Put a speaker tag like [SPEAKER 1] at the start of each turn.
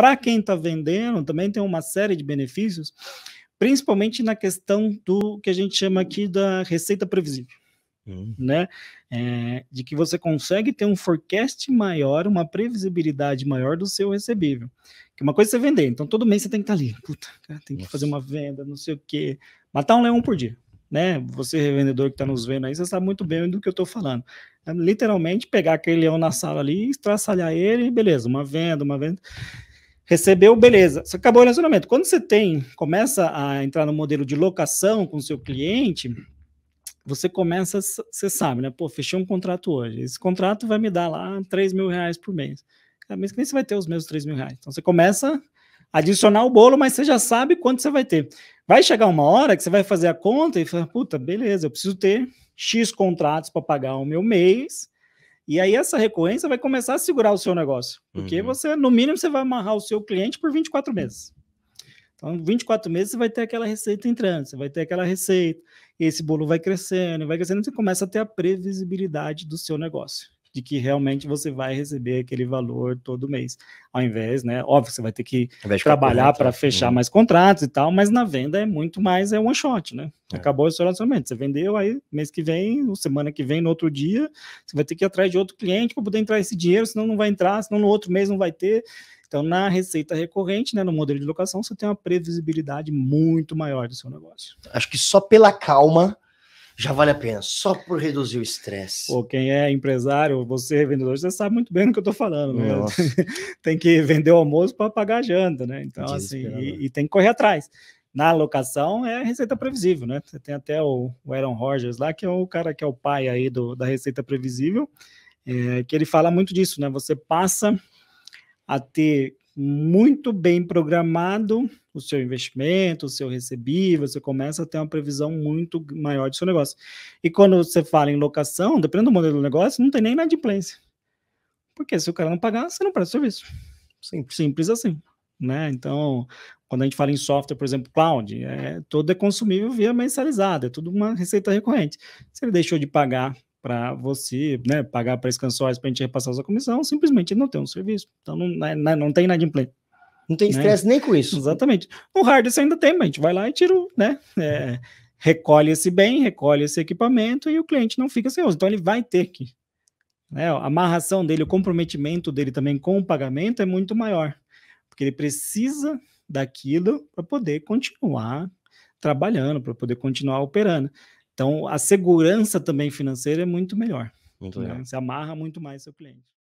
[SPEAKER 1] Para quem está vendendo, também tem uma série de benefícios, principalmente na questão do que a gente chama aqui da receita previsível. Hum. Né? É, de que você consegue ter um forecast maior, uma previsibilidade maior do seu recebível. Que é uma coisa é você vender, então todo mês você tem que estar tá ali, puta, cara, tem que Nossa. fazer uma venda, não sei o quê, matar um leão por dia. Né? Você, revendedor que está nos vendo aí, você sabe muito bem do que eu estou falando. É, literalmente pegar aquele leão na sala ali, estraçalhar ele, beleza, uma venda, uma venda recebeu, beleza, você acabou o relacionamento. Quando você tem, começa a entrar no modelo de locação com o seu cliente, você começa, você sabe, né? Pô, fechei um contrato hoje. Esse contrato vai me dar lá 3 mil reais por mês. Cada ah, mês que nem você vai ter os mesmos 3 mil reais. Então você começa a adicionar o bolo, mas você já sabe quanto você vai ter. Vai chegar uma hora que você vai fazer a conta e falar, puta, beleza, eu preciso ter X contratos para pagar o meu mês e aí essa recorrência vai começar a segurar o seu negócio, porque uhum. você, no mínimo, você vai amarrar o seu cliente por 24 meses. Então, 24 meses você vai ter aquela receita entrando, você vai ter aquela receita, esse bolo vai crescendo, vai crescendo, você começa a ter a previsibilidade do seu negócio de que realmente você vai receber aquele valor todo mês. Ao invés, né? Óbvio, você vai ter que trabalhar para né? fechar uhum. mais contratos e tal, mas na venda é muito mais, é one shot, né? É. Acabou o seu relacionamento. Você vendeu, aí mês que vem, semana que vem, no outro dia, você vai ter que ir atrás de outro cliente para poder entrar esse dinheiro, senão não vai entrar, senão no outro mês não vai ter. Então, na receita recorrente, né, no modelo de locação, você tem uma previsibilidade muito maior do seu negócio. Acho que só pela calma já vale a pena, só por reduzir o estresse. Pô, quem é empresário, você é vendedor, você sabe muito bem do que eu estou falando, né? tem que vender o almoço para pagar a janta, né? Então, assim, e, e, tem que correr atrás. Na locação é receita previsível, né? Você tem até o, o Aaron Rodgers lá, que é o cara que é o pai aí do, da receita previsível, é, que ele fala muito disso, né? Você passa a ter muito bem programado o seu investimento, o seu recebível, você começa a ter uma previsão muito maior do seu negócio. E quando você fala em locação, dependendo do modelo do negócio, não tem nem inadimplência. Porque se o cara não pagar, você não presta serviço. Simples, Simples assim. Né? Então, quando a gente fala em software, por exemplo, cloud, é, todo é consumível via mensalizada, é tudo uma receita recorrente. Se ele deixou de pagar para você, né, pagar para as canções para a gente repassar a sua comissão, simplesmente ele não tem um serviço. Então, não, não, é, é, não tem inadimplência. Não tem né? estresse né? nem com isso. Exatamente. o hardware você ainda tem, mas a gente vai lá e tira, né? É, recolhe esse bem, recolhe esse equipamento e o cliente não fica sem uso. Então ele vai ter que. Né? A amarração dele, o comprometimento dele também com o pagamento é muito maior. Porque ele precisa daquilo para poder continuar trabalhando, para poder continuar operando. Então a segurança também financeira é muito melhor. Muito né? Você amarra muito mais seu cliente.